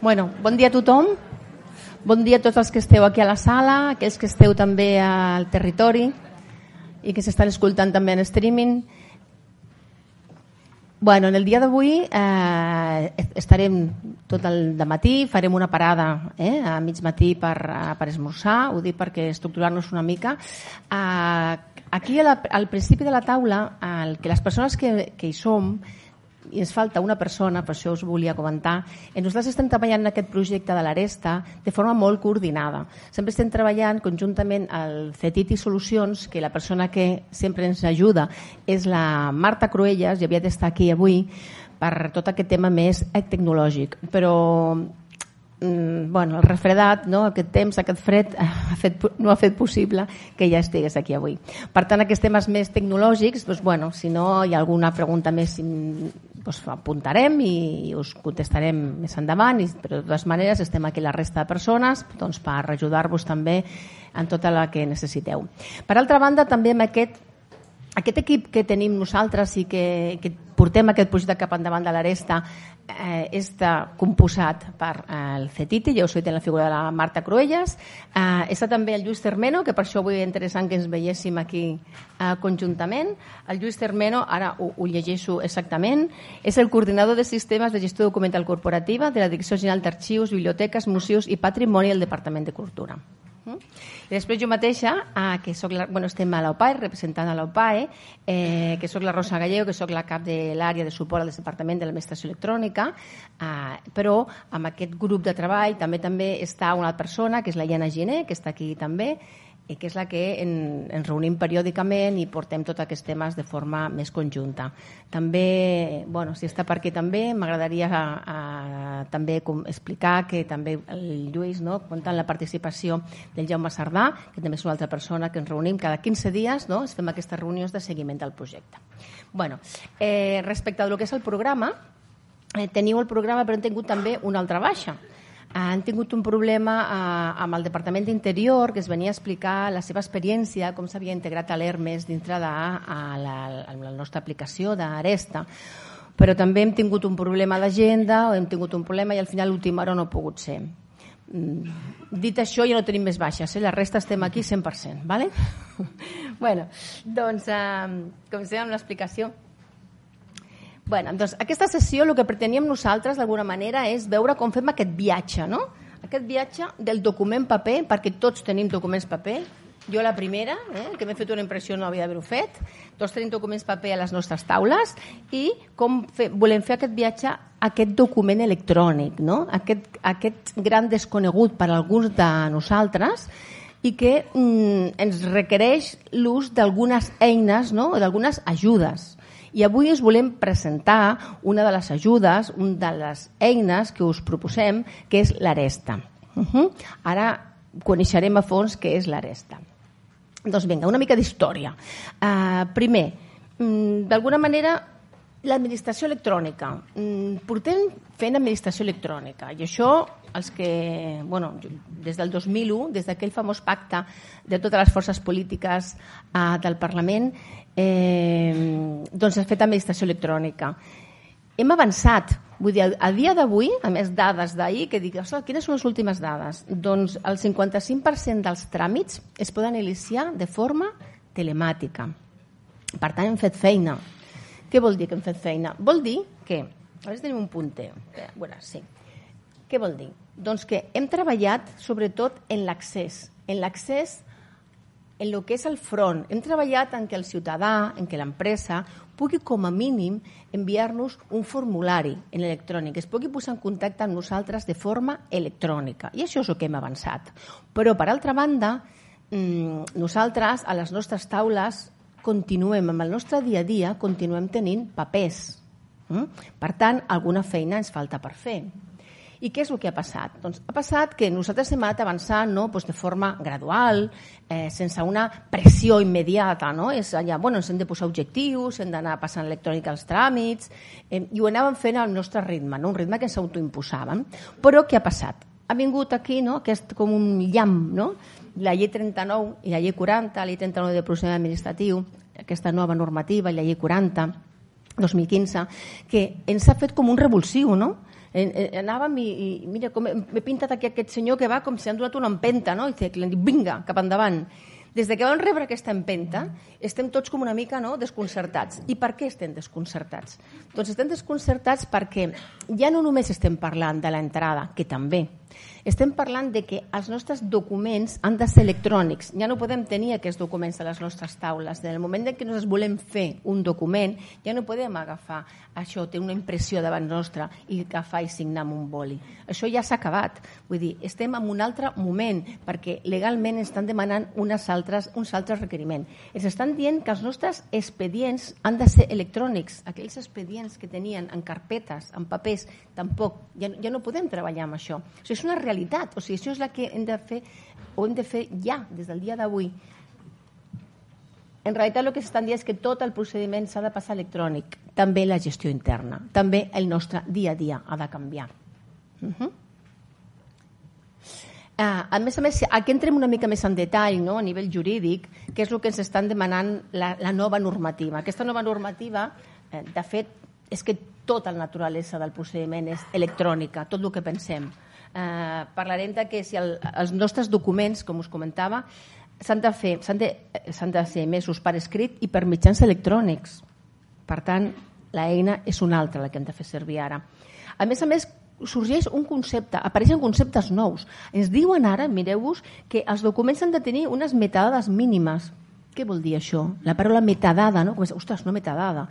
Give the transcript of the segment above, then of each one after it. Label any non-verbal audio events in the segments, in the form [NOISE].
Bueno, bon dia a tothom. Bon dia a tots els que esteu aquí a la sala, aquells que esteu també al territori i que s'estan escoltant també en streaming. Bueno, en el dia d'avui eh, estarem tot el de matí, farem una parada eh, a mig matí per, eh, per esmorzar, ho dic perquè estructurar-nos una mica. Eh, aquí a la, al principi de la taula, el, que les persones que, que hi som, i ens falta una persona, per això us volia comentar. I eh, nosaltres estem treballant en aquest projecte de l'Aresta de forma molt coordinada. Sempre estem treballant conjuntament al CETIT i Solucions, que la persona que sempre ens ajuda és la Marta Cruelles, i havia d'estar aquí avui, per tot aquest tema més tecnològic. Però mm, bueno, el refredat, no? aquest temps, aquest fred, [LAUGHS] ha fet, no ha fet possible que ja estigués aquí avui. Per tant, aquests temes més tecnològics, doncs, bueno, si no hi ha alguna pregunta més doncs apuntarem i us contestarem més endavant, i, però de totes maneres estem aquí la resta de persones doncs, per ajudar-vos també en tota la que necessiteu. Per altra banda, també amb aquest aquest equip que tenim nosaltres i que, que portem aquest projecte cap endavant de l'Aresta eh, està composat per eh, el Cetiti, jo soy de la figura de la Marta Cruelles, eh, està també el Lluís Termeno, que per això avui és interessant que ens veiéssim aquí eh, conjuntament. El Lluís Termeno, ara ho, ho llegeixo exactament, és el coordinador de sistemes de gestió documental corporativa de la Direcció General d'Arxius, Biblioteques, Museus i Patrimoni del Departament de Cultura. Mm? I després jo mateixa, ah, que soc la, bueno, estem a l'OPAE, representant a l'OPAE, eh, que sóc la Rosa Gallego, que sóc la cap de l'àrea de suport al Departament de l'Administració Electrònica, eh, però amb aquest grup de treball també també està una altra persona, que és la Iana Giné, que està aquí també, i que és la que en, ens reunim periòdicament i portem tots aquests temes de forma més conjunta. També, bueno, si està per aquí també, m'agradaria també com, explicar que també el Lluís no, compta amb la participació del Jaume Sardà, que també és una altra persona que ens reunim cada 15 dies, no, es fem aquestes reunions de seguiment del projecte. Bueno, eh, respecte al que és el programa, eh, teniu el programa però hem tingut també una altra baixa, han tingut un problema eh, amb el Departament d'Interior que es venia a explicar la seva experiència, com s'havia integrat a l'Hermes dintre de a la, a la nostra aplicació d'Aresta. Però també hem tingut un problema d'agenda, hem tingut un problema i al final l'última hora no ha pogut ser. Mm, dit això, ja no tenim més baixes, eh? la resta estem aquí 100%. ¿vale? [LAUGHS] bueno, doncs, eh, com sé, amb l'explicació, bueno, doncs aquesta sessió el que preteníem nosaltres d'alguna manera és veure com fem aquest viatge, no? Aquest viatge del document paper, perquè tots tenim documents paper, jo la primera, eh, que m'he fet una impressió no havia d'haver-ho fet, tots tenim documents paper a les nostres taules i com fe, volem fer aquest viatge aquest document electrònic, no? aquest, aquest gran desconegut per a alguns de nosaltres i que mm, ens requereix l'ús d'algunes eines no? o d'algunes ajudes. I avui us volem presentar una de les ajudes, una de les eines que us proposem, que és l'aresta. Uh -huh. Ara coneixerem a fons què és l'aresta. Doncs vinga, una mica d'història. Uh, primer, mm, d'alguna manera L'administració electrònica. Mm, portem fent administració electrònica i això els que, bueno, des del 2001, des d'aquell famós pacte de totes les forces polítiques eh, del Parlament, eh, doncs s'ha fet administració electrònica. Hem avançat, vull dir, a dia d'avui, a més dades d'ahir, que dic, ostres, quines són les últimes dades? Doncs el 55% dels tràmits es poden iniciar de forma telemàtica. Per tant, hem fet feina, què vol dir que hem fet feina? Vol dir que... A veure si tenim un punter. A veure, sí. Què vol dir? Doncs que hem treballat sobretot en l'accés, en l'accés en el que és el front. Hem treballat en que el ciutadà, en que l'empresa, pugui com a mínim enviar-nos un formulari en electrònic, es pugui posar en contacte amb nosaltres de forma electrònica. I això és el que hem avançat. Però, per altra banda, mm, nosaltres, a les nostres taules, continuem amb el nostre dia a dia, continuem tenint papers. Hm? Per tant, alguna feina ens falta per fer. I què és el que ha passat? Doncs ha passat que nosaltres hem anat avançant no? pues de forma gradual, eh, sense una pressió immediata. No? És allà, bueno, ens hem de posar objectius, hem d'anar passant electrònica als tràmits, eh, i ho anàvem fent al nostre ritme, no? un ritme que ens autoimposàvem. Però què ha passat? Ha vingut aquí no? aquest com un llamp, no? la llei 39 i la llei 40, la llei 39 de procediment administratiu, aquesta nova normativa i la llei 40, 2015, que ens ha fet com un revulsiu, no? anàvem i, i mira, com m'he pintat aquí aquest senyor que va com si han donat una empenta, no? I dic, vinga, cap endavant. Des de que vam rebre aquesta empenta, estem tots com una mica no, desconcertats. I per què estem desconcertats? Doncs estem desconcertats perquè ja no només estem parlant de l'entrada, que també, estem parlant de que els nostres documents han de ser electrònics. Ja no podem tenir aquests documents a les nostres taules. En el moment en què nosaltres volem fer un document, ja no podem agafar això, té una impressió davant nostra i agafar i signar amb un boli. Això ja s'ha acabat. Vull dir, estem en un altre moment perquè legalment estan demanant unes altres, uns altres requeriments. Ens estan dient que els nostres expedients han de ser electrònics. Aquells expedients que tenien en carpetes, en papers, tampoc. Ja, ja no podem treballar amb això. O sigui, és una realitat realitat. O sigui, això és la que hem de fer, ho hem de fer ja, des del dia d'avui. En realitat el que s'estan dient és que tot el procediment s'ha de passar electrònic, també la gestió interna, també el nostre dia a dia ha de canviar. Uh mhm. ah, -huh. a més a més, aquí entrem una mica més en detall no? a nivell jurídic, que és el que ens estan demanant la, la nova normativa. Aquesta nova normativa, eh, de fet, és que tota la naturalesa del procediment és electrònica, tot el que pensem. Eh, parlarem de que si el, els nostres documents, com us comentava, s'han de, fer, s'han de, eh, de ser mesos per escrit i per mitjans electrònics. Per tant, l'eina és una altra la que hem de fer servir ara. A més a més, sorgeix un concepte, apareixen conceptes nous. Ens diuen ara, mireu-vos, que els documents han de tenir unes metadades mínimes. Què vol dir això? La paraula metadada, no? Com és, ostres, no metadada.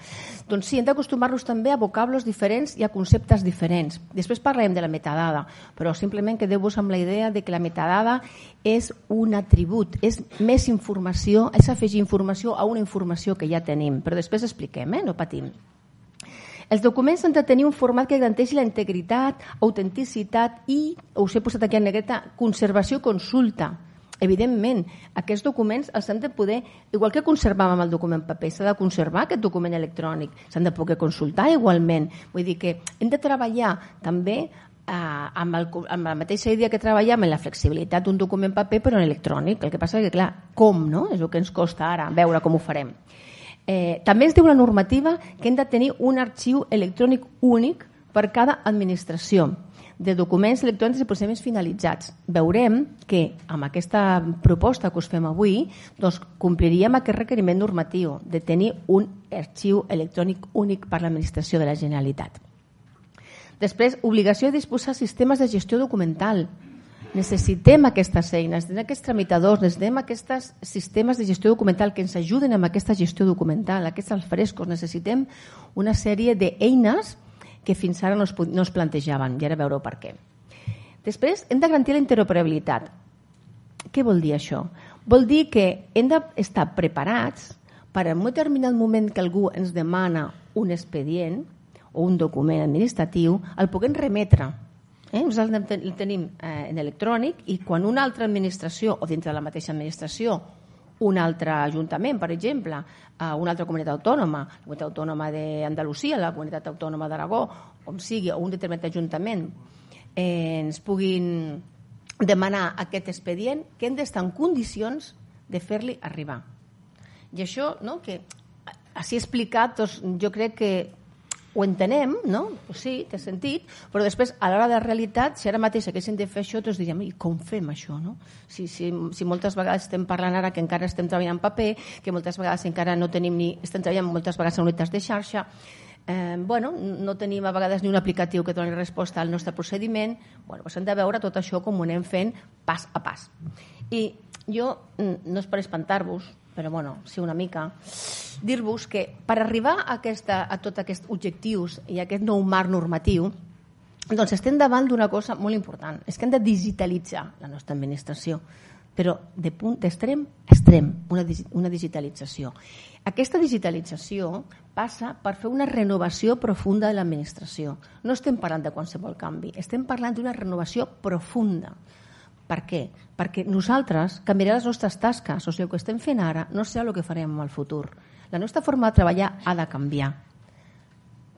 Doncs sí, hem d'acostumar-nos també a vocablos diferents i a conceptes diferents. Després parlem de la metadada, però simplement quedeu-vos amb la idea de que la metadada és un atribut, és més informació, és afegir informació a una informació que ja tenim. Però després expliquem, eh? no patim. Els documents han de tenir un format que garanteixi la integritat, autenticitat i, us he posat aquí en negreta, conservació i consulta Evidentment, aquests documents els hem de poder, igual que conservàvem el document paper, s'ha de conservar aquest document electrònic, s'han de poder consultar igualment. Vull dir que hem de treballar també eh, amb, el, amb la mateixa idea que treballem en la flexibilitat d'un document paper però en electrònic. El que passa és que, clar, com, no? És el que ens costa ara, veure com ho farem. Eh, també ens diu la normativa que hem de tenir un arxiu electrònic únic per cada administració de documents electrònics i procediments finalitzats. Veurem que amb aquesta proposta que us fem avui doncs, compliríem aquest requeriment normatiu de tenir un arxiu electrònic únic per l'administració de la Generalitat. Després, obligació de disposar sistemes de gestió documental. Necessitem aquestes eines, necessitem aquests tramitadors, necessitem aquests sistemes de gestió documental que ens ajuden amb aquesta gestió documental, aquests alfrescos. Necessitem una sèrie d'eines que que fins ara no es, no es plantejaven, i ara veureu per què. Després, hem de garantir la interoperabilitat. Què vol dir això? Vol dir que hem d'estar preparats per en un determinat moment que algú ens demana un expedient o un document administratiu, el puguem remetre. Eh? Nosaltres el tenim eh, en electrònic i quan una altra administració o dintre de la mateixa administració un altre ajuntament, per exemple, a una altra comunitat autònoma, la comunitat autònoma d'Andalusia, la comunitat autònoma d'Aragó, on sigui, o un determinat ajuntament, eh, ens puguin demanar aquest expedient que hem d'estar en condicions de fer-li arribar. I això, no?, que així explicat, doncs, jo crec que ho entenem, no? Pues sí, té sentit, però després, a l'hora de la realitat, si ara mateix haguéssim de fer això, tots diríem, i com fem això, no? Si, si, si moltes vegades estem parlant ara que encara estem treballant en paper, que moltes vegades encara no tenim ni... estem treballant moltes vegades en unitats de xarxa, eh, bueno, no tenim a vegades ni un aplicatiu que doni resposta al nostre procediment, bueno, doncs hem de veure tot això com ho anem fent pas a pas. I jo, mm, no és per espantar-vos, però bueno, sí una mica, dir-vos que per arribar a, aquesta, a tots aquests objectius i a aquest nou marc normatiu, doncs estem davant d'una cosa molt important, és que hem de digitalitzar la nostra administració, però de punt d'extrem a extrem, una, una digitalització. Aquesta digitalització passa per fer una renovació profunda de l'administració. No estem parlant de qualsevol canvi, estem parlant d'una renovació profunda. Per què? Perquè nosaltres canviarem les nostres tasques. O sigui, el que estem fent ara no serà el que farem en el futur. La nostra forma de treballar ha de canviar.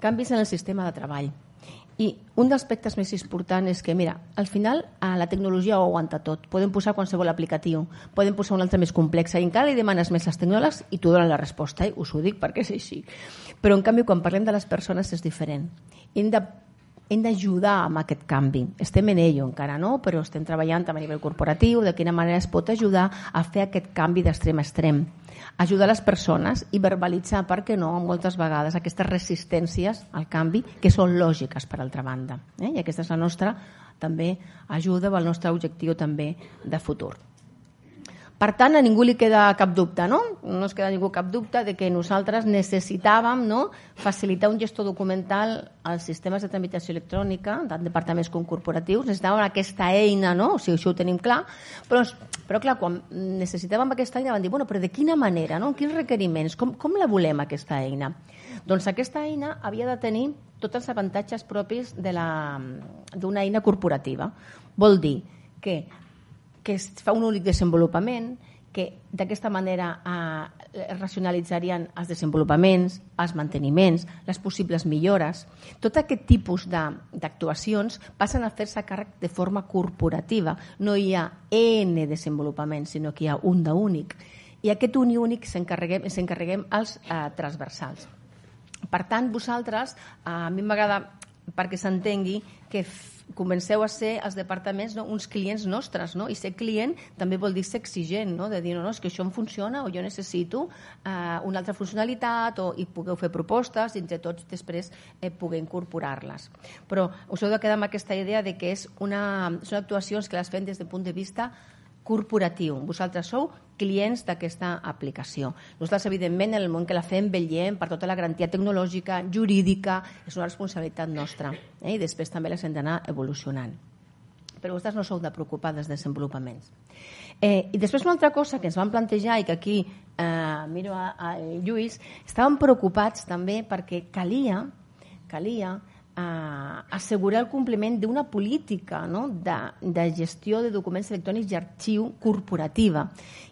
Canvis en el sistema de treball. I un dels aspectes més importants és que, mira, al final la tecnologia ho aguanta tot. Podem posar qualsevol aplicatiu, podem posar un altre més complex, i encara li demanes més als tecnòlegs i t'ho donen la resposta, i eh? us ho dic perquè és així. Però, en canvi, quan parlem de les persones és diferent. Hem de hem d'ajudar amb aquest canvi. Estem en ello encara, no? però estem treballant també a nivell corporatiu, de quina manera es pot ajudar a fer aquest canvi d'extrem a extrem. Ajudar les persones i verbalitzar, per què no, moltes vegades aquestes resistències al canvi que són lògiques, per altra banda. Eh? I aquesta és la nostra també ajuda el nostre objectiu també de futur. Per tant, a ningú li queda cap dubte, no? No es queda ningú cap dubte de que nosaltres necessitàvem no, facilitar un gestor documental als sistemes de tramitació electrònica de departaments corporatius, necessitàvem aquesta eina, no? O sigui, això ho tenim clar, però, però clar, quan necessitàvem aquesta eina van dir, bueno, però de quina manera, no? quins requeriments, com, com la volem aquesta eina? Doncs aquesta eina havia de tenir tots els avantatges propis d'una eina corporativa. Vol dir que que es fa un únic desenvolupament, que d'aquesta manera eh, racionalitzarien els desenvolupaments, els manteniments, les possibles millores. Tot aquest tipus d'actuacions passen a fer-se càrrec de forma corporativa. No hi ha N desenvolupaments, sinó que hi ha un d'únic. I aquest un i únic s'encarreguem els als eh, transversals. Per tant, vosaltres, eh, a mi m'agrada perquè s'entengui que comenceu a ser els departaments no, uns clients nostres, no? I ser client també vol dir ser exigent, no? De dir, no, no, és que això em funciona o jo necessito eh, una altra funcionalitat o i pugueu fer propostes i entre tots després eh, poder incorporar-les. Però us heu de quedar amb aquesta idea de que és una, són actuacions que les fem des del punt de vista corporatiu. Vosaltres sou clients d'aquesta aplicació. Nosaltres, evidentment, en el món que la fem, veiem per tota la garantia tecnològica, jurídica, és una responsabilitat nostra. Eh? I després també les hem d'anar evolucionant. Però vosaltres no sou de preocupar dels desenvolupaments. Eh, I després una altra cosa que ens van plantejar i que aquí eh, miro a, a Lluís, estàvem preocupats també perquè calia, calia eh, assegurar el compliment d'una política no? de, de gestió de documents electrònics i arxiu corporativa.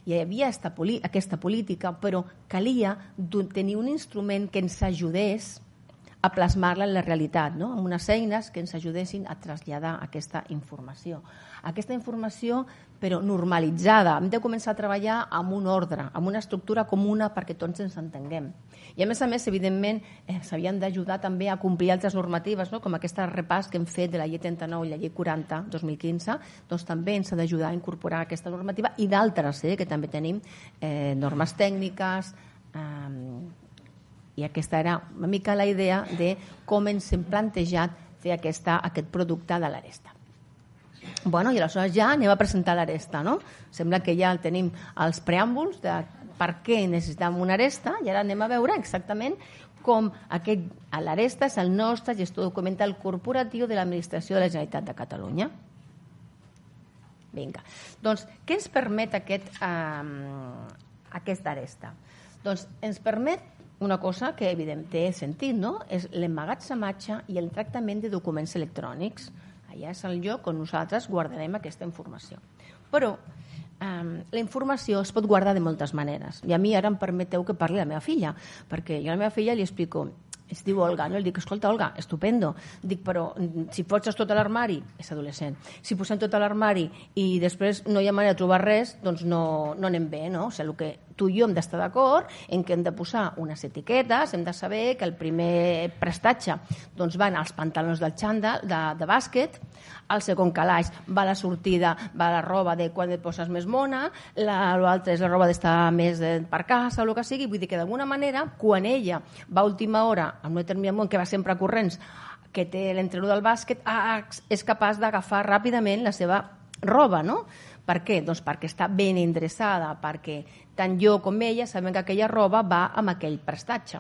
Hi havia esta, aquesta política, però calia tenir un instrument que ens ajudés a plasmar-la en la realitat, no? amb unes eines que ens ajudessin a traslladar aquesta informació. Aquesta informació, però normalitzada. Hem de començar a treballar amb un ordre, amb una estructura comuna perquè tots ens entenguem. I a més a més, evidentment, eh, s'havien d'ajudar també a complir altres normatives, no? com aquest repàs que hem fet de la llei 39 i la llei 40, 2015, doncs també ens ha d'ajudar a incorporar aquesta normativa i d'altres, eh, que també tenim eh, normes tècniques, eh, i aquesta era una mica la idea de com ens hem plantejat fer aquesta, aquest producte de l'aresta. Bueno, I aleshores ja anem a presentar l'aresta. No? Sembla que ja tenim els preàmbuls de per què necessitem una aresta i ara anem a veure exactament com aquest, l'aresta és el nostre gestor documental corporatiu de l'administració de la Generalitat de Catalunya. Vinga. Doncs què ens permet aquest, eh, aquesta aresta? Doncs ens permet una cosa que, evident, té sentit, no? És l'emmagatzematge i el tractament de documents electrònics. Allà és el lloc on nosaltres guardarem aquesta informació. Però ehm, la informació es pot guardar de moltes maneres. I a mi ara em permeteu que parli la meva filla, perquè jo a la meva filla li explico es diu Olga, no? Li dic, escolta, Olga, estupendo. Dic, però mm, si fotges tot a l'armari, és adolescent, si posem tot a l'armari i després no hi ha manera de trobar res, doncs no, no anem bé, no? O sigui, el que tu i jo hem d'estar d'acord en que hem de posar unes etiquetes, hem de saber que el primer prestatge doncs, van als pantalons del xanda, de, de bàsquet, al segon calaix va la sortida, va la roba de quan et poses més mona, l'altre la, és la roba d'estar més de, eh, per casa o el que sigui, vull dir que d'alguna manera, quan ella va a última hora, en un determinat món que va sempre a corrents, que té l'entrenador del bàsquet, ah, és capaç d'agafar ràpidament la seva roba, no? Per què? Doncs perquè està ben endreçada, perquè tant jo com ella sabem que aquella roba va amb aquell prestatge.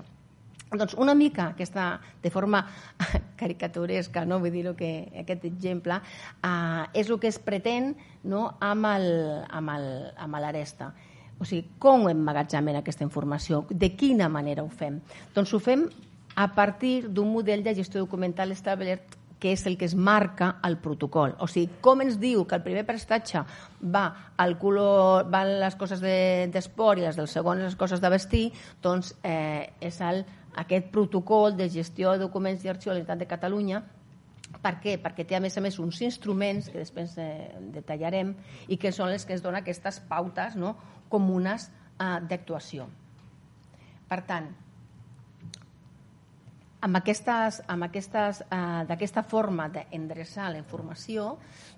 Doncs una mica, aquesta, de forma [LAUGHS] caricaturesca, no? vull dir que aquest exemple, eh, és el que es pretén no? amb l'aresta. O sigui, com emmagatzemem aquesta informació? De quina manera ho fem? Doncs ho fem a partir d'un model de gestió documental establert que és el que es marca al protocol. O sigui, com ens diu que el primer prestatge va al color, van les coses d'esport de, i les del segon les coses de vestir, doncs eh, és el, aquest protocol de gestió de documents i arxiu de l'Unitat de Catalunya per què? Perquè té, a més a més, uns instruments que després eh, detallarem i que són els que ens donen aquestes pautes no, comunes eh, d'actuació. Per tant, amb aquestes, amb aquestes, eh, d'aquesta forma d'endreçar la informació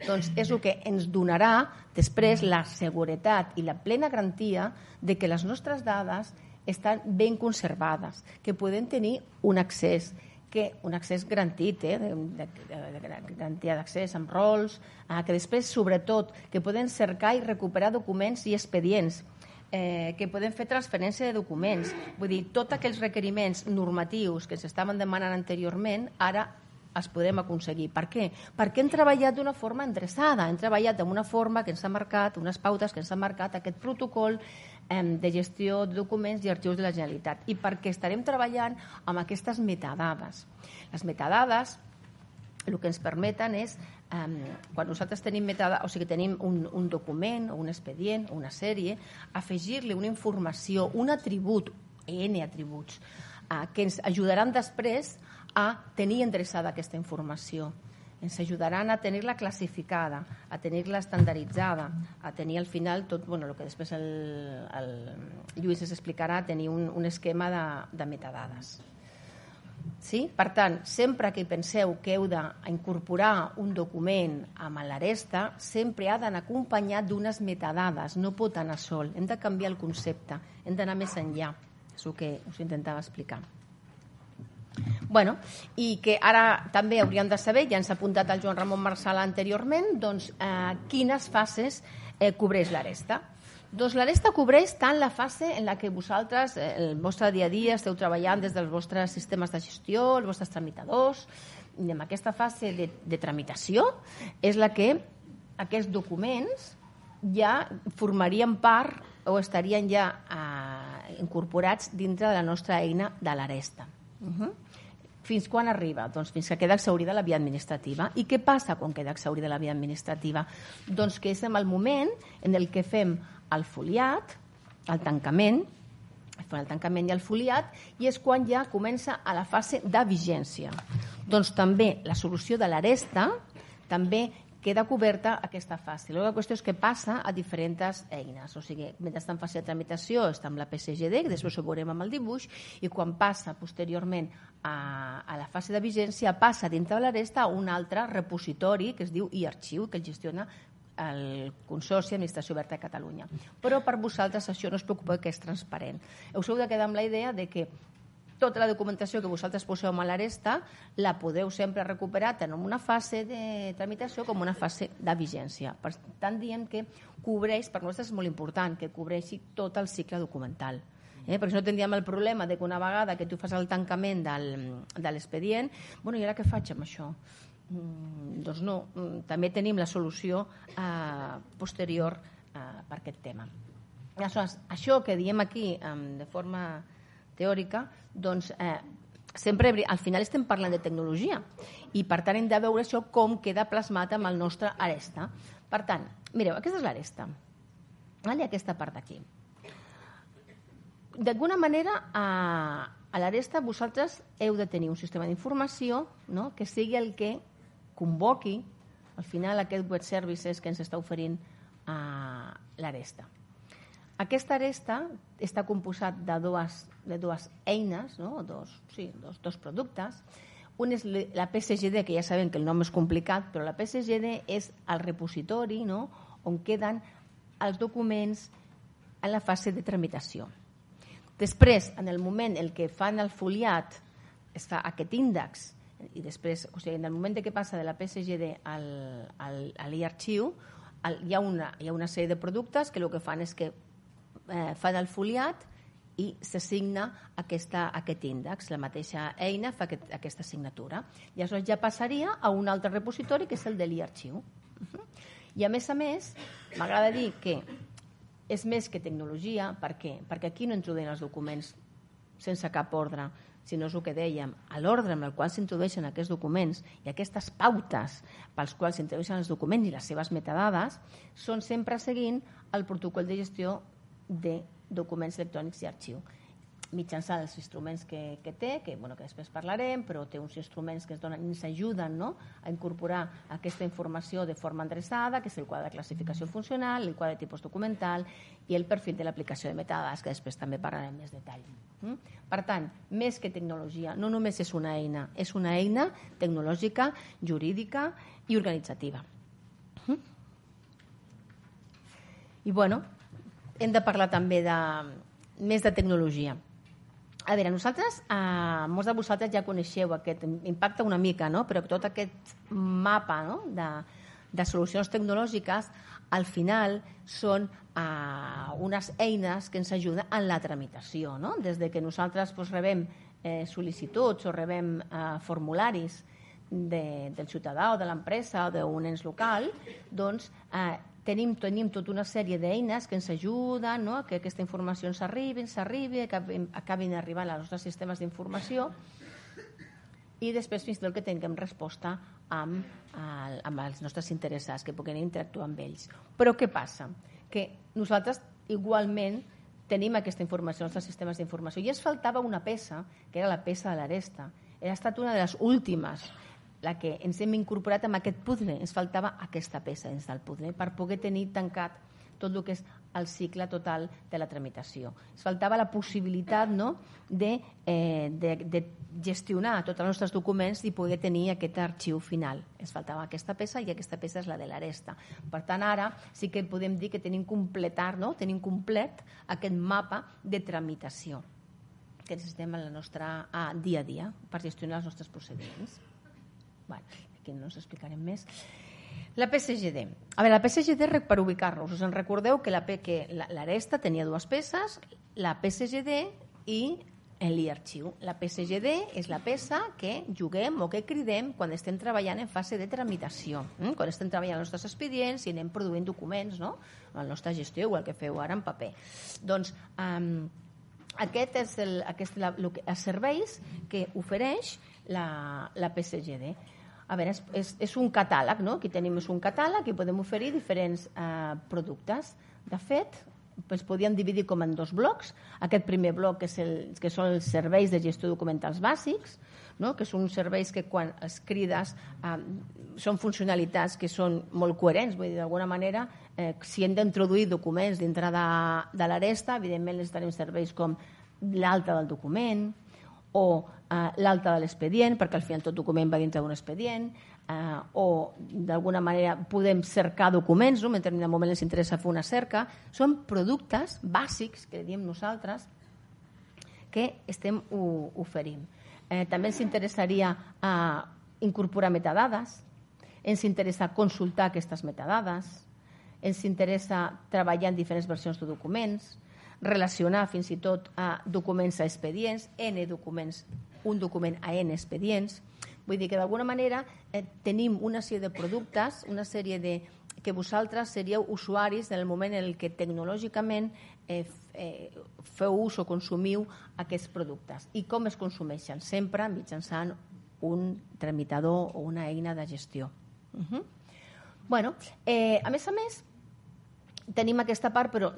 doncs és el que ens donarà després la seguretat i la plena garantia de que les nostres dades estan ben conservades, que podem tenir un accés que un accés garantit, eh, de, de, de, de garantia d'accés amb rols, eh, que després, sobretot, que poden cercar i recuperar documents i expedients eh, que podem fer transferència de documents. Vull dir, tots aquells requeriments normatius que s'estaven demanant anteriorment, ara els podem aconseguir. Per què? Perquè hem treballat d'una forma endreçada, hem treballat d'una forma que ens ha marcat, unes pautes que ens ha marcat aquest protocol de gestió de documents i arxius de la Generalitat i perquè estarem treballant amb aquestes metadades. Les metadades el que ens permeten és, um, quan nosaltres tenim, metadada, o sigui, tenim un, un document o un expedient o una sèrie, afegir-li una informació, un atribut, N atributs, uh, que ens ajudaran després a tenir endreçada aquesta informació. Ens ajudaran a tenir-la classificada, a tenir-la estandarditzada, a tenir al final tot, bueno, el que després el, el Lluís ens explicarà, tenir un, un esquema de, de metadades. Sí? Per tant, sempre que penseu que heu d'incorporar un document amb l'aresta, sempre ha d'anar acompanyat d'unes metadades, no pot anar sol. Hem de canviar el concepte, hem d'anar més enllà. És el que us intentava explicar. Bueno, I que ara també hauríem de saber, ja ens ha apuntat el Joan Ramon Marçal anteriorment, doncs, eh, quines fases eh, cobreix l'aresta. Doncs l'aresta cobreix tant la fase en la que vosaltres, eh, el vostre dia a dia, esteu treballant des dels vostres sistemes de gestió, els vostres tramitadors, i en aquesta fase de, de tramitació és la que aquests documents ja formarien part o estarien ja eh, incorporats dintre de la nostra eina de l'aresta. Uh -huh. Fins quan arriba? Doncs fins que queda exaurida la via administrativa. I què passa quan queda exaurida la via administrativa? Doncs que és en el moment en el que fem el foliat, el tancament, fan el tancament i el foliat, i és quan ja comença a la fase de vigència. Doncs també la solució de l'aresta també queda coberta aquesta fase. La qüestió és que passa a diferents eines. O sigui, mentre està en fase de tramitació està amb la PCGD, que després ho veurem amb el dibuix, i quan passa posteriorment a, a la fase de vigència passa dintre de l'aresta a un altre repositori que es diu i arxiu que el gestiona el Consorci Administració Oberta de Catalunya. Però per vosaltres això no es preocupa que és transparent. Us heu de quedar amb la idea de que tota la documentació que vosaltres poseu a l'aresta la podeu sempre recuperar tant en una fase de tramitació com en una fase de vigència. Per tant, diem que cobreix, per nosaltres és molt important, que cobreixi tot el cicle documental. Eh? Perquè si no tindríem el problema de que una vegada que tu fas el tancament del, de l'expedient, bueno, i ara què faig amb això? Mm, doncs no, mm, també tenim la solució eh, posterior eh, per aquest tema. Aleshores, això que diem aquí eh, de forma teòrica, doncs eh, sempre, al final estem parlant de tecnologia i per tant hem de veure això com queda plasmat amb el nostre aresta. Per tant, mireu, aquesta és l'aresta, vale? aquesta part d'aquí. D'alguna manera, a, a l'aresta vosaltres heu de tenir un sistema d'informació no? que sigui el que convoqui, al final aquest web service és que ens està oferint eh, l'Aresta. Aquesta aresta està composat de dues, de dues eines, no? dos, sí, dos, dos productes. Un és la PSGD, que ja sabem que el nom és complicat, però la PSGD és el repositori no? on queden els documents en la fase de tramitació. Després, en el moment en què fan el foliat, es fa aquest índex i després, o sigui, en el moment que passa de la PSGD al, al, a l'e-arxiu, hi, ha una, hi ha una sèrie de productes que el que fan és que eh, fan el foliat i s'assigna aquesta, aquest índex. La mateixa eina fa aquest, aquesta assignatura. I aleshores ja passaria a un altre repositori, que és el de l'e-arxiu. I a més a més, m'agrada dir que és més que tecnologia, per què? Perquè aquí no ens els documents sense cap ordre, sinó és el que dèiem, a l'ordre amb el qual s'introdueixen aquests documents i aquestes pautes pels quals s'introdueixen els documents i les seves metadades són sempre seguint el protocol de gestió de documents electrònics i arxiu mitjançant els instruments que, que té, que, bueno, que després parlarem, però té uns instruments que es donen, ens ajuden no? a incorporar aquesta informació de forma endreçada, que és el quadre de classificació funcional, el quadre de tipus documental i el perfil de l'aplicació de metadades, que després també parlarem més detall. Mm? Per tant, més que tecnologia, no només és una eina, és una eina tecnològica, jurídica i organitzativa. Mm? I, bueno, hem de parlar també de, més de tecnologia. A veure, nosaltres, eh, molts de vosaltres ja coneixeu aquest impacte una mica, no? però tot aquest mapa no? de, de solucions tecnològiques al final són eh, unes eines que ens ajuden en la tramitació. No? Des de que nosaltres doncs, rebem eh, sol·licituds o rebem eh, formularis de, del ciutadà o de l'empresa o d'un ens local, doncs eh, tenim, tenim tota una sèrie d'eines que ens ajuden, no? que aquesta informació ens arribi, ens arribi, que acabin arribant als nostres sistemes d'informació i després fins i tot que tinguem resposta amb, el, amb els nostres interessats, que puguem interactuar amb ells. Però què passa? Que nosaltres igualment tenim aquesta informació, els sistemes d'informació. I es faltava una peça, que era la peça de l'aresta. Ha estat una de les últimes la que ens hem incorporat amb aquest puzzle. Ens faltava aquesta peça dins del puzzle per poder tenir tancat tot el que és el cicle total de la tramitació. Ens faltava la possibilitat no, de, eh, de, de gestionar tots els nostres documents i poder tenir aquest arxiu final. Ens faltava aquesta peça i aquesta peça és la de l'aresta. Per tant, ara sí que podem dir que tenim completar, no? tenim complet aquest mapa de tramitació que necessitem en la nostra, ah, dia a dia per gestionar els nostres procediments. Bueno, aquí no ens explicarem més. La PSGD. A veure, la PSGD, per ubicar-nos, us en recordeu que l'Aresta tenia dues peces, la PSGD i l'arxiu. La PSGD és la peça que juguem o que cridem quan estem treballant en fase de tramitació, eh? quan estem treballant els nostres expedients i anem produint documents no? la nostra gestió, igual que feu ara en paper. Doncs, um, aquest és el, aquest, la, el, els serveis que ofereix la, la PSGD. A veure, és, és, és un catàleg, no? Aquí tenim un catàleg i podem oferir diferents eh, productes. De fet, es podien dividir com en dos blocs. Aquest primer bloc, és el, que són els serveis de gestió documentals bàsics, no? que són serveis que quan es crides eh, són funcionalitats que són molt coherents, vull dir, d'alguna manera, eh, si hem d'introduir documents dintre de, de l'aresta, evidentment necessitarem serveis com l'alta del document, o eh, l'alta de l'expedient, perquè al final tot document va dintre d'un expedient, eh, o d'alguna manera podem cercar documents, no? en determinat moment ens interessa fer una cerca, són productes bàsics, que diem nosaltres, que estem oferint. Eh, també ens interessaria eh, incorporar metadades, ens interessa consultar aquestes metadades, ens interessa treballar en diferents versions de documents, relacionar fins i tot a documents a expedients, N documents, un document a N expedients. Vull dir que d'alguna manera eh, tenim una sèrie de productes, una sèrie de que vosaltres seríeu usuaris en el moment en el que tecnològicament eh, eh, feu ús o consumiu aquests productes. I com es consumeixen? Sempre mitjançant un tramitador o una eina de gestió. Uh -huh. bueno, eh, a més a més, tenim aquesta part, però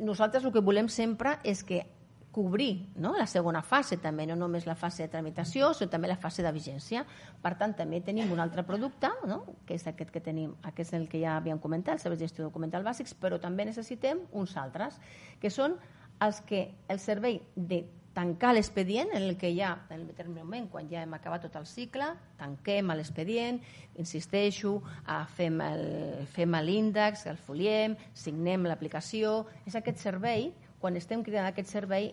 nosaltres el que volem sempre és que cobrir no? la segona fase també, no només la fase de tramitació, sinó també la fase de vigència. Per tant, també tenim un altre producte, no? que és aquest que tenim, aquest és el que ja havíem comentat, el servei de gestió documental bàsics, però també necessitem uns altres, que són els que el servei de tancar l'expedient en el que ja, en el determinat moment, quan ja hem acabat tot el cicle, tanquem l'expedient, insisteixo, ah, fem l'índex, el, fem el foliem, signem l'aplicació... És aquest servei, quan estem creant aquest servei,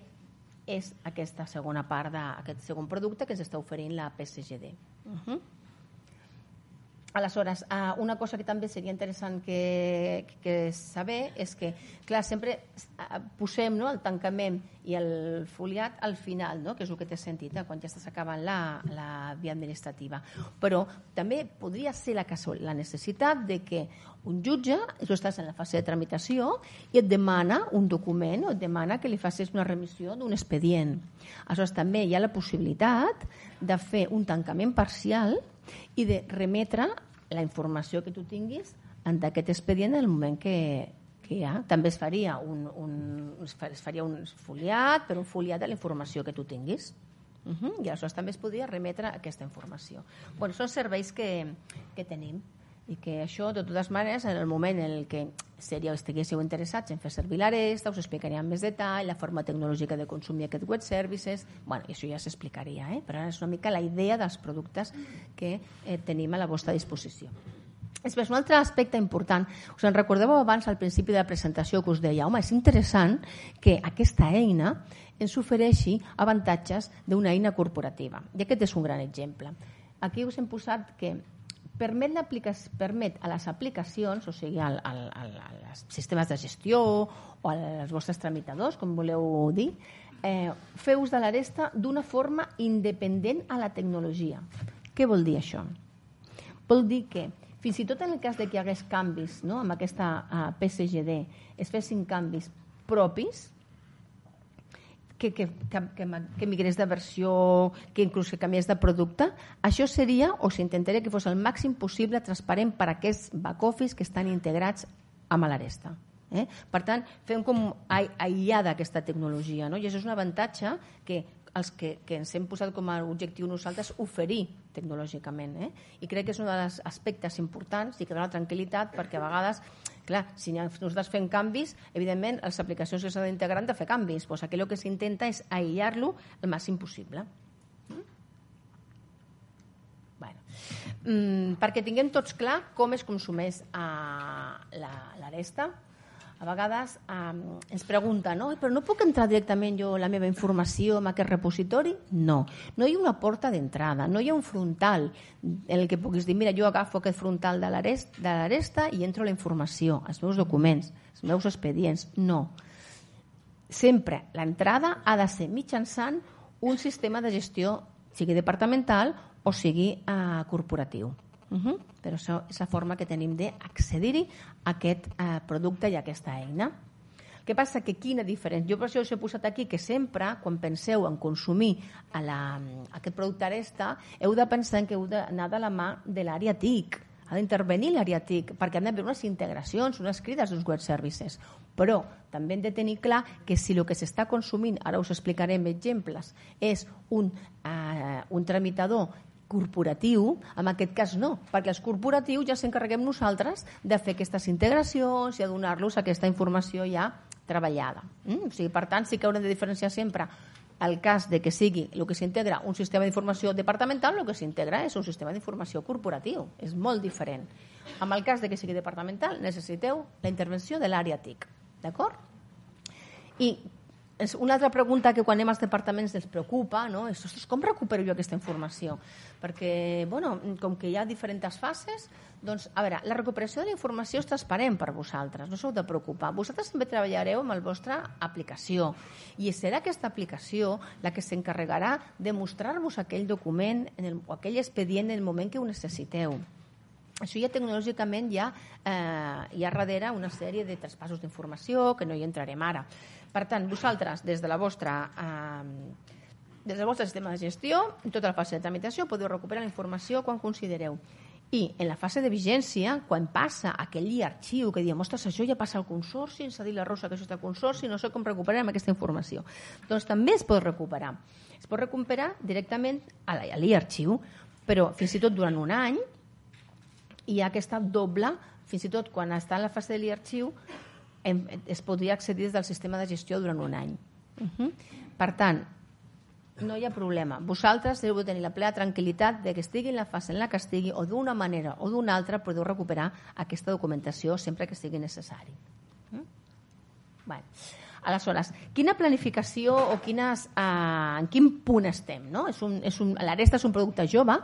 és aquesta segona part d'aquest segon producte que ens està oferint la PSGD. Uh -huh. Aleshores, eh, una cosa que també seria interessant que, que saber és que, clar, sempre eh, posem no, el tancament i el foliat al final, no, que és el que té sentit, eh, quan ja estàs acabant la, la via administrativa. Però també podria ser la, la necessitat de que un jutge, tu estàs en la fase de tramitació i et demana un document o et demana que li facis una remissió d'un expedient. Aleshores, també hi ha la possibilitat de fer un tancament parcial i de remetre la informació que tu tinguis en d'aquest expedient en el moment que, que hi ha. També es faria un, un, es faria un foliat, però un foliat de la informació que tu tinguis. Uh -huh. I aleshores també es podria remetre aquesta informació. Bueno, són serveis que, que tenim i que això, de totes maneres, en el moment en el que seria, estiguéssiu interessats en fer servir l'aresta, us explicaria amb més detall la forma tecnològica de consumir aquest web services, bueno, això ja s'explicaria, eh? però ara és una mica la idea dels productes que eh, tenim a la vostra disposició. Després, un altre aspecte important, us en recordeu abans al principi de la presentació que us deia, home, és interessant que aquesta eina ens ofereixi avantatges d'una eina corporativa. I aquest és un gran exemple. Aquí us hem posat que permet, permet a les aplicacions, o sigui, al, al, al, als sistemes de gestió o als vostres tramitadors, com voleu dir, eh, fer ús de l'aresta d'una forma independent a la tecnologia. Què vol dir això? Vol dir que, fins i tot en el cas de que hi hagués canvis no, amb aquesta uh, eh, PSGD, es fessin canvis propis, que, que, que, que, que migrés de versió, que inclús que canviés de producte, això seria, o s'intentaria que fos el màxim possible transparent per a aquests back-office que estan integrats amb l'aresta. Eh? Per tant, fem com aïllada aquesta tecnologia, no? i això és un avantatge que els que, que ens hem posat com a objectiu nosaltres oferir tecnològicament. Eh? I crec que és un dels aspectes importants i que dona tranquil·litat perquè a vegades Clar, si nosaltres fem canvis, evidentment, les aplicacions que s'han d'integrar han de fer canvis. Doncs el que s'intenta és aïllar-lo el màxim possible. mm, mm perquè tinguem tots clar com es consumeix ah, l'aresta, la, a vegades um, ens pregunta no, però no puc entrar directament jo la meva informació en aquest repositori? No, no hi ha una porta d'entrada, no hi ha un frontal en el que puguis dir, mira, jo agafo aquest frontal de l'aresta i entro la informació, els meus documents, els meus expedients, no. Sempre l'entrada ha de ser mitjançant un sistema de gestió, sigui departamental o sigui eh, corporatiu. Uh -huh. Però això és la forma que tenim d'accedir-hi a aquest eh, producte i a aquesta eina. Què passa? Que quina diferència... Jo per això us he posat aquí que sempre, quan penseu en consumir a la, a aquest producte aresta, heu de pensar en que heu d'anar de la mà de l'àrea TIC, ha d'intervenir l'àrea TIC, perquè han d'haver unes integracions, unes crides d'uns web services. Però també hem de tenir clar que si el que s'està consumint, ara us explicarem exemples, és un, eh, un tramitador corporatiu, en aquest cas no, perquè els corporatius ja s'encarreguem nosaltres de fer aquestes integracions i a donar-los aquesta informació ja treballada. Mm? O sigui, per tant, sí que haurem de diferenciar sempre el cas de que sigui el que s'integra un sistema d'informació departamental, el que s'integra és un sistema d'informació corporatiu. És molt diferent. En el cas de que sigui departamental, necessiteu la intervenció de l'àrea TIC. D'acord? I és una altra pregunta que quan anem als departaments ens preocupa, no? és ostres, com recupero jo aquesta informació? Perquè, bueno, com que hi ha diferents fases, doncs, a veure, la recuperació de la informació és transparent per vosaltres, no s'heu de preocupar. Vosaltres també treballareu amb la vostra aplicació i serà aquesta aplicació la que s'encarregarà de mostrar-vos aquell document en el, o aquell expedient en el moment que ho necessiteu això ja tecnològicament hi ha, eh, hi ha darrere una sèrie de traspassos d'informació que no hi entrarem ara. Per tant, vosaltres, des de la vostra... Eh, des del vostre sistema de gestió, en tota la fase de tramitació, podeu recuperar la informació quan considereu. I en la fase de vigència, quan passa aquell arxiu que diem, ostres, això ja passa al Consorci, ens ha dit la Rosa que això està al Consorci, no sé com recuperarem aquesta informació. Doncs també es pot recuperar. Es pot recuperar directament a l'arxiu, però fins i tot durant un any hi ha aquesta doble, fins i tot quan està en la fase de l'arxiu, es podria accedir des del sistema de gestió durant un any. Uh -huh. Per tant, no hi ha problema. Vosaltres heu de tenir la plena tranquil·litat de que estigui en la fase en la que estigui o d'una manera o d'una altra podeu recuperar aquesta documentació sempre que sigui necessari. Mm? Vale. Aleshores, quina planificació o quines, eh, en quin punt estem? No? És un, és un, L'Aresta és un producte jove,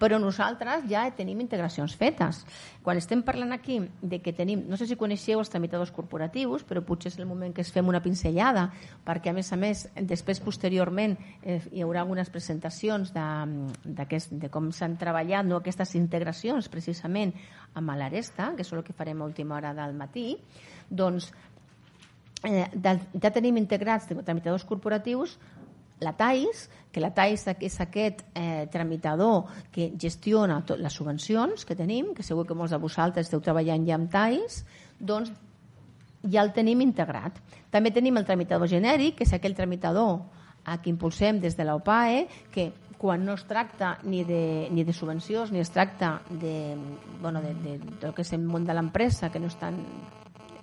però nosaltres ja tenim integracions fetes. Quan estem parlant aquí de que tenim, no sé si coneixeu els tramitadors corporatius, però potser és el moment que es fem una pincellada, perquè a més a més, després posteriorment eh, hi haurà algunes presentacions de, de, de com s'han treballat no, aquestes integracions precisament amb l'Aresta, que és el que farem a última hora del matí, doncs eh, ja tenim integrats tramitadors corporatius la TAIS, que la TAIS és aquest eh, tramitador que gestiona tot les subvencions que tenim, que segur que molts de vosaltres esteu treballant ja amb TAIS, doncs ja el tenim integrat. També tenim el tramitador genèric, que és aquell tramitador a que impulsem des de l'OPAE, que quan no es tracta ni de, ni de subvencions, ni es tracta de, bueno, de, de, el que és el món de l'empresa, que no estan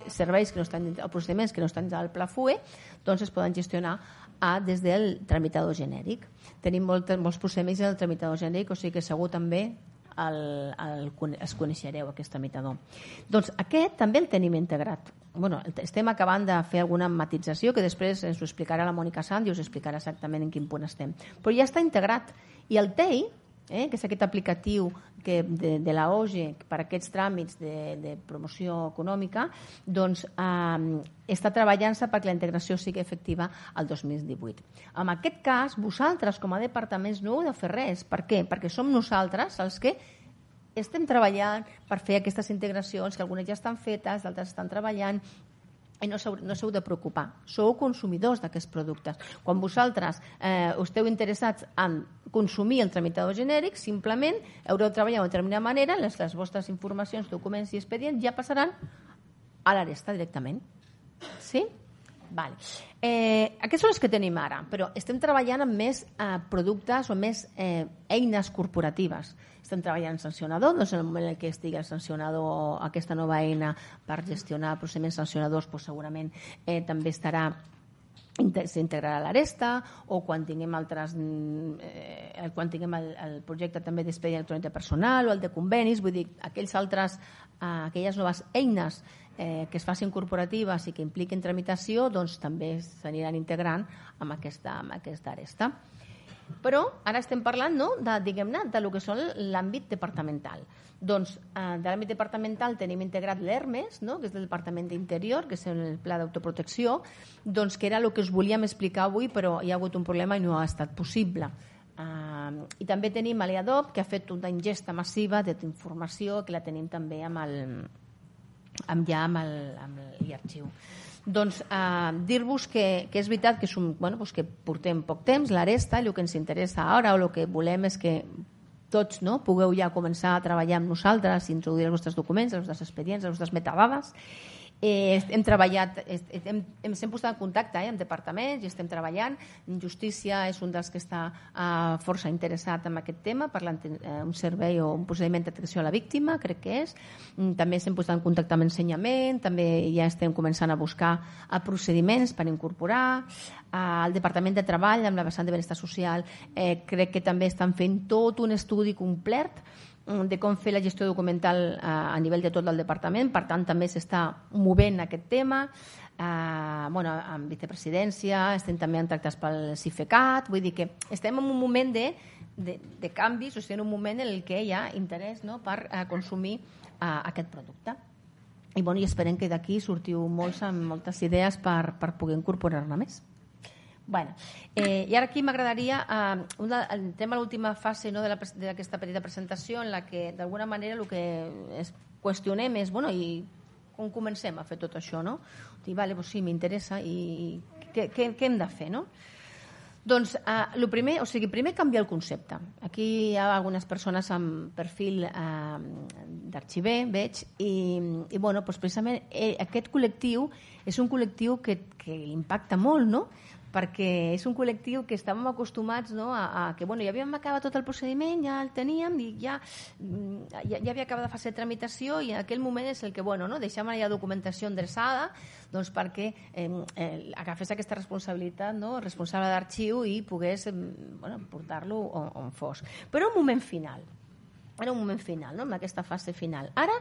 serveis que no estan dins, procediments que no estan dins del pla FUE doncs es poden gestionar a, ah, des del tramitador genèric. Tenim molt, molts procediments del tramitador genèric, o sigui que segur també el, el, es coneixereu, aquest tramitador. Doncs aquest també el tenim integrat. Bueno, estem acabant de fer alguna matització que després ens ho explicarà la Mònica Sant i us explicarà exactament en quin punt estem. Però ja està integrat. I el TEI eh, que és aquest aplicatiu que, de, de la OGE per a aquests tràmits de, de promoció econòmica, doncs eh, està treballant-se perquè la integració sigui efectiva al 2018. En aquest cas, vosaltres com a departaments no heu de fer res. Per què? Perquè som nosaltres els que estem treballant per fer aquestes integracions, que algunes ja estan fetes, d'altres estan treballant, i no s'heu de preocupar. Sou consumidors d'aquests productes. Quan vosaltres eh, esteu interessats en consumir el tramitador genèric, simplement haureu de treballar d'una determinada manera, les, les vostres informacions, documents i expedients ja passaran a l'aresta directament. Sí? Vale. Eh, aquests són els que tenim ara, però estem treballant amb més eh, productes o més eh, eines corporatives. Estem treballant en sancionador, doncs en el moment en què estigui el sancionador, aquesta nova eina per gestionar procediments sancionadors, doncs segurament eh, també estarà s'integrarà l'Aresta o quan tinguem altres mm, eh, quan tinguem el, el projecte també d'espai electrònic de personal o el de convenis, vull dir, aquells altres eh, aquelles noves eines eh, que es facin corporatives i que impliquen tramitació, doncs també s'aniran integrant amb aquesta, amb aquesta aresta. Però ara estem parlant no, de, diguem-ne, de lo que són l'àmbit departamental. Doncs eh, de l'àmbit departamental tenim integrat l'ERMES, no, que és del Departament d'Interior, que és el Pla d'Autoprotecció, doncs que era el que us volíem explicar avui, però hi ha hagut un problema i no ha estat possible. Eh, I també tenim l'EADOP, que ha fet una ingesta massiva d'informació, que la tenim també amb el, amb ja amb l'arxiu. Doncs eh, dir-vos que, que és veritat que, som, bueno, doncs que portem poc temps, l'aresta, el que ens interessa ara o el que volem és que tots no? pugueu ja començar a treballar amb nosaltres, introduir els vostres documents, els vostres expedients, les vostres metadades, Eh, hem treballat, hem, hem, hem posat en contacte eh, amb departaments i estem treballant. Justícia és un dels que està eh, força interessat en aquest tema, parlant eh, un servei o un procediment d'atenció a la víctima, crec que és. Mm, també estem posat en contacte amb ensenyament, també ja estem començant a buscar a eh, procediments per incorporar. Al eh, Departament de Treball, amb la vessant de benestar social, eh, crec que també estan fent tot un estudi complet Mm, de com fer la gestió documental a, eh, a nivell de tot el departament, per tant també s'està movent aquest tema, eh, bueno, amb vicepresidència, estem també en tractes pel CIFECAT, vull dir que estem en un moment de, de, de canvis, o sigui, en un moment en el que hi ha interès no?, per eh, consumir eh, aquest producte. I, bueno, i esperem que d'aquí sortiu molts amb moltes idees per, per poder incorporar-ne més. Bueno, eh, I ara aquí m'agradaria, eh, una, entrem a l'última fase no, d'aquesta petita presentació en la que d'alguna manera el que es qüestionem és bueno, i com comencem a fer tot això, no? Dir, vale, pues doncs sí, m'interessa i què, què, què hem de fer, no? Doncs, eh, lo primer, o sigui, primer canviar el concepte. Aquí hi ha algunes persones amb perfil eh, d'arxiver, veig, i, i bueno, doncs precisament eh, aquest col·lectiu és un col·lectiu que, que impacta molt, no? perquè és un col·lectiu que estàvem acostumats no, a, a que bueno, ja havíem acabat tot el procediment, ja el teníem i ja, mm, ja, ja havia acabat de fer tramitació i en aquell moment és el que bueno, no, deixem allà documentació endreçada doncs perquè eh, eh, agafés aquesta responsabilitat no, responsable d'arxiu i pogués eh, bueno, portar-lo on, on fos. Però un moment final, era un moment final, no? en aquesta fase final. Ara,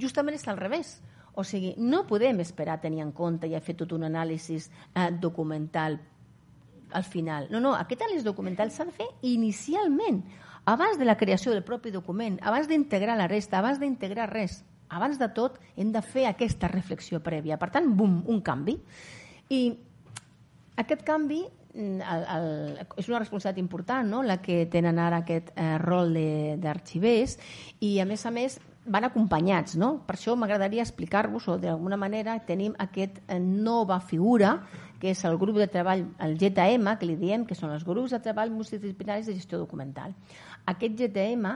justament, és al revés. O sigui, no podem esperar tenir en compte i ja fer tot un anàlisi eh, documental al final. No, no, aquest anàlisi documental s'ha de fer inicialment, abans de la creació del propi document, abans d'integrar la resta, abans d'integrar res. Abans de tot, hem de fer aquesta reflexió prèvia. Per tant, bum, un canvi. I aquest canvi mm, el, el, és una responsabilitat important, no? la que tenen ara aquest eh, rol d'arxivers, i a més a més van acompanyats, no? Per això m'agradaria explicar-vos o d'alguna manera tenim aquest eh, nova figura que és el grup de treball, el GTM, que li diem que són els grups de treball multidisciplinaris de gestió documental. Aquest GTM,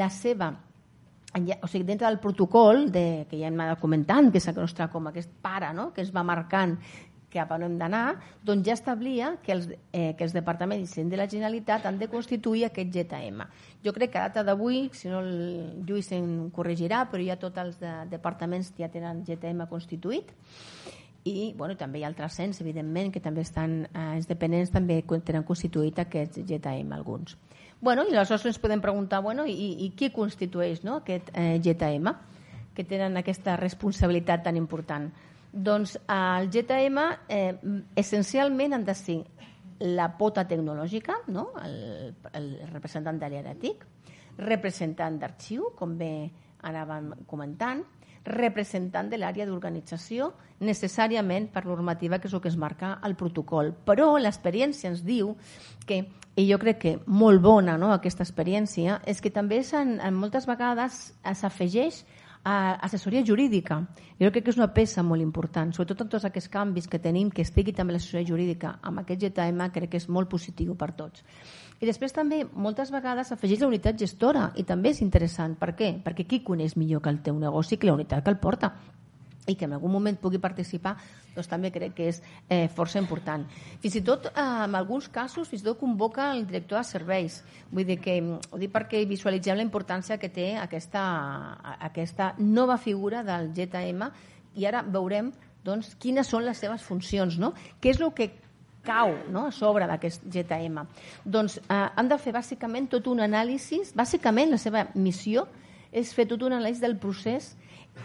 la seva o sigui, dintre del protocol de, que ja hem anat comentant, que és el nostre com aquest pare, no? que es va marcant cap on hem d'anar, doncs ja establia que els, eh, que els departaments de la Generalitat han de constituir aquest GTM. Jo crec que a data d'avui, si no el Lluís em corregirà, però ja tots els de, departaments ja tenen GTM constituït i bueno, també hi ha altres cens, evidentment, que també estan, eh, els dependents també tenen constituït aquest GTM, alguns. Bueno, I aleshores ens podem preguntar bueno, i, i qui constitueix no, aquest eh, GTM, que tenen aquesta responsabilitat tan important. Doncs eh, el GTM eh, essencialment han de ser la pota tecnològica, no? el, el representant de l'Heratic, representant d'arxiu, com bé anàvem comentant, representant de l'àrea d'organització necessàriament per normativa, que és el que es marca al protocol. Però l'experiència ens diu que, i jo crec que molt bona no, aquesta experiència, és que també en, en moltes vegades s'afegeix a eh, assessoria jurídica. Jo crec que és una peça molt important, sobretot en tots aquests canvis que tenim, que estigui també l'assessoria jurídica amb aquest GTM, crec que és molt positiu per tots. I després també moltes vegades afegeix la unitat gestora i també és interessant. Per què? Perquè qui coneix millor que el teu negoci que la unitat que el porta i que en algun moment pugui participar, doncs també crec que és eh, força important. Fins i tot, eh, en alguns casos, fins i tot convoca el director de serveis. Vull dir que, mm, ho dic perquè visualitzem la importància que té aquesta, aquesta nova figura del GTM i ara veurem doncs, quines són les seves funcions, no? Què és el que cau no? a sobre d'aquest GTM. Doncs eh, han de fer bàsicament tot un anàlisi, bàsicament la seva missió és fer tot un anàlisi del procés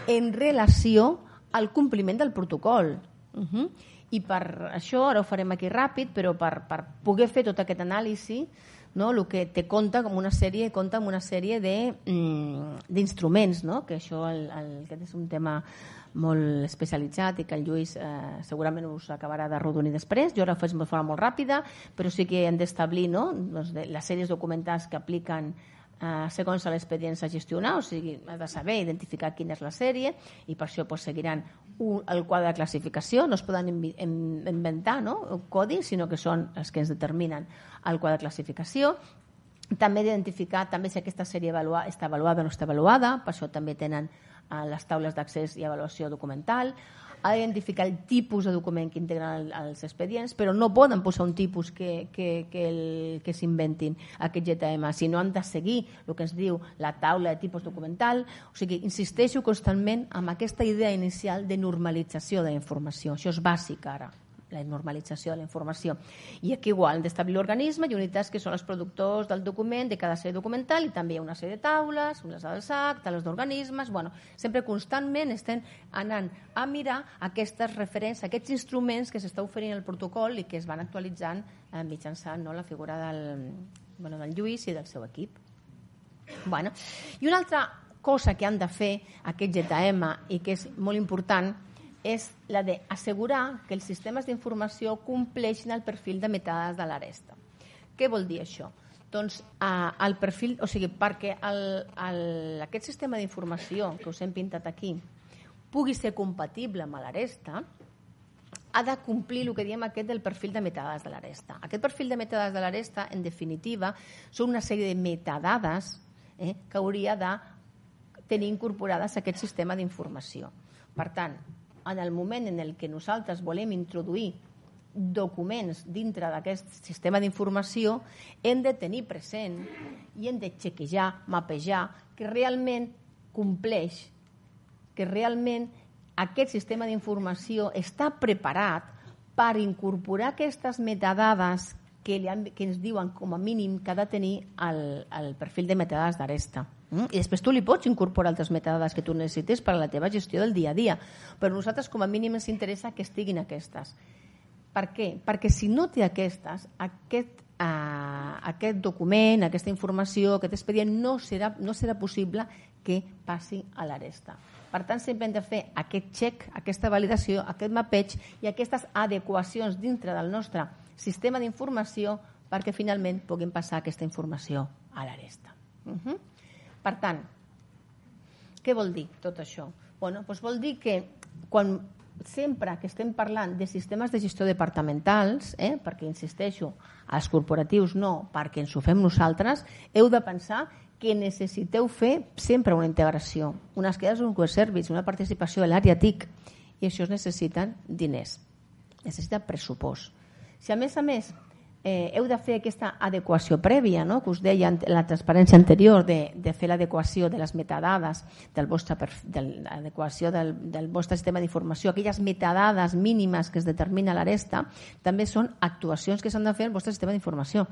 en relació al compliment del protocol. Uh -huh. I per això, ara ho farem aquí ràpid, però per, per poder fer tot aquest anàlisi, no? el que te conta com una sèrie compta amb una sèrie mm, d'instruments, no? que això el, el, aquest és un tema molt especialitzat i que el Lluís eh, segurament us acabarà de rodonir després. Jo ara ho faig de forma molt ràpida, però sí que hem d'establir no? doncs de, les sèries documentals que apliquen eh, segons l'expedient s'ha gestionat, o sigui, ha de saber identificar quina és la sèrie i per això pues, seguiran un, el quadre de classificació, no es poden inventar no? codis, sinó que són els que ens determinen el quadre de classificació, també d'identificar també si aquesta sèrie evalua, està avaluada o no està avaluada, per això també tenen a les taules d'accés i avaluació documental, ha d'identificar el tipus de document que integren els expedients, però no poden posar un tipus que, que, que, el, que s'inventin aquest JTM, sinó han de seguir el que ens diu la taula de tipus documental. O sigui, insisteixo constantment amb aquesta idea inicial de normalització de la informació. Això és bàsic ara la normalització de la informació. I aquí igual, hem d'establir l'organisme i unitats que són els productors del document, de cada sèrie documental, i també hi ha una sèrie de taules, unes del SAC, taules d'organismes... Bueno, sempre constantment estem anant a mirar aquestes referències, aquests instruments que s'està oferint el protocol i que es van actualitzant eh, mitjançant no, la figura del, bueno, del Lluís i del seu equip. Bueno, I una altra cosa que han de fer aquest JTM i que és molt important és la d'assegurar que els sistemes d'informació compleixin el perfil de metadades de l'aresta. Què vol dir això? Doncs eh, el perfil, o sigui, perquè el, el, aquest sistema d'informació que us hem pintat aquí pugui ser compatible amb l'aresta, ha de complir el que diem aquest del perfil de metadades de l'aresta. Aquest perfil de metadades de l'aresta, en definitiva, són una sèrie de metadades eh, que hauria de tenir incorporades a aquest sistema d'informació. Per tant, en el moment en el que nosaltres volem introduir documents dintre d'aquest sistema d'informació, hem de tenir present i hem de chequejar, mapejar, que realment compleix, que realment aquest sistema d'informació està preparat per incorporar aquestes metadades que, li han, que ens diuen com a mínim que ha de tenir el, el perfil de metadades d'Aresta. Mm? I després tu li pots incorporar altres metadades que tu necessites per a la teva gestió del dia a dia, però a nosaltres com a mínim ens interessa que estiguin aquestes. Per què? Perquè si no té aquestes, aquest, eh, aquest document, aquesta informació, aquest expedient no serà, no serà possible que passi a l'aresta. Per tant, sempre hem de fer aquest check, aquesta validació, aquest mapeig i aquestes adequacions dintre del nostre sistema d'informació perquè finalment puguin passar aquesta informació a l'aresta. Uh -huh. Per tant, què vol dir tot això? Bueno, doncs vol dir que quan sempre que estem parlant de sistemes de gestió departamentals, eh, perquè insisteixo, els corporatius no, perquè ens ho fem nosaltres, heu de pensar que necessiteu fer sempre una integració, unes quedes un service, una participació de l'àrea TIC, i això es necessiten diners, necessita pressupost. Si a més a més eh, heu de fer aquesta adequació prèvia, no? que us deia en la transparència anterior, de, de fer l'adequació de les metadades, del vostre de l'adequació del, del vostre sistema d'informació, aquelles metadades mínimes que es determina l'aresta, també són actuacions que s'han de fer al vostre sistema d'informació.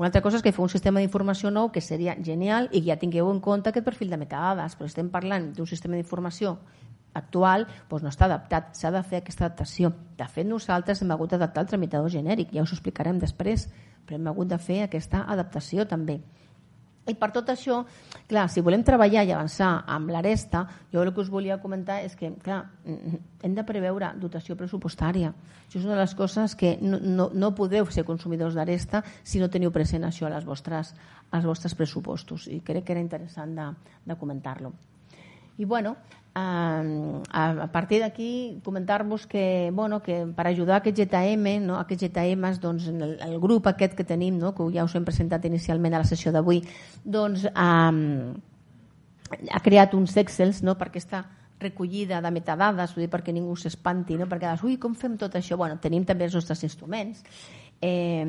Una altra cosa és que feu un sistema d'informació nou que seria genial i ja tingueu en compte aquest perfil de metadades, però estem parlant d'un sistema d'informació actual doncs no està adaptat, s'ha de fer aquesta adaptació. De fet, nosaltres hem hagut d'adaptar el tramitador genèric, ja us ho explicarem després, però hem hagut de fer aquesta adaptació també. I per tot això, clar, si volem treballar i avançar amb l'aresta, jo el que us volia comentar és que, clar, mm, hem de preveure dotació pressupostària. Això és una de les coses que no, no, no podeu ser consumidors d'aresta si no teniu present això als vostres, als vostres pressupostos. I crec que era interessant de, de comentar-lo. Y bueno, a, a partir d'aquí comentar-vos que, bueno, que per ajudar aquest GTM, no, aquests GTMs doncs, en el, el, grup aquest que tenim no, que ja us hem presentat inicialment a la sessió d'avui doncs, um, ha creat uns excels no, per aquesta recollida de metadades, dir, perquè ningú s'espanti, no? perquè dius, ui, com fem tot això? Bueno, tenim també els nostres instruments Eh,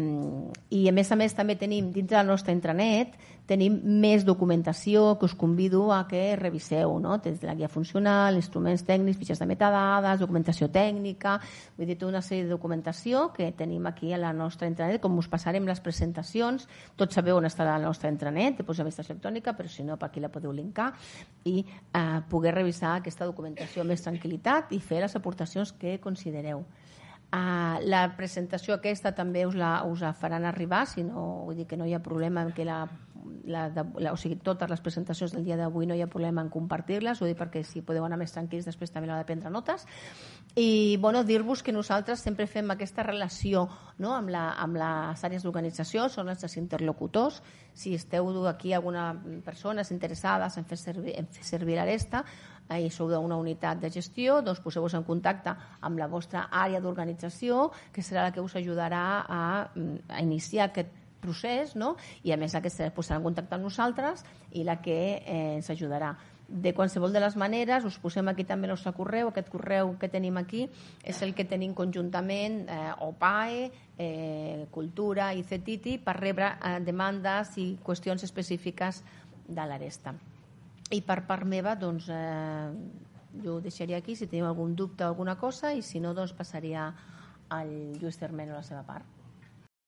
I a més a més també tenim, dintre del nostre intranet, tenim més documentació que us convido a que reviseu, no? des de la guia funcional, instruments tècnics, fitxes de metadades, documentació tècnica, vull dir, tota una sèrie de documentació que tenim aquí a la nostra intranet, com us passarem les presentacions, tots sabeu on estarà la nostra intranet, de posa electrònica, però si no, per aquí la podeu linkar, i eh, poder revisar aquesta documentació amb més tranquil·litat i fer les aportacions que considereu. Uh, la presentació aquesta també us la, us la faran arribar, si no, vull dir que no hi ha problema en que la, la, de, la, o sigui, totes les presentacions del dia d'avui no hi ha problema en compartir-les, ho perquè si podeu anar més tranquils després també l'ha de prendre notes. I bueno, dir-vos que nosaltres sempre fem aquesta relació no, amb, la, amb les àrees d'organització, són els dels interlocutors. Si esteu aquí alguna persona interessada en fer servir, en fer servir l'aresta, i sou d'una unitat de gestió, doncs poseu-vos en contacte amb la vostra àrea d'organització, que serà la que us ajudarà a, mm, a iniciar aquest procés, no? i a més la que serà posarà en contacte amb nosaltres i la que eh, ens ajudarà de qualsevol de les maneres, us posem aquí també el nostre correu, aquest correu que tenim aquí és el que tenim conjuntament eh, OPAE, eh, Cultura i CETITI per rebre eh, demandes i qüestions específiques de l'Aresta i per part meva doncs, eh, jo ho deixaria aquí si teniu algun dubte o alguna cosa i si no doncs passaria al Lluís Termen a la seva part.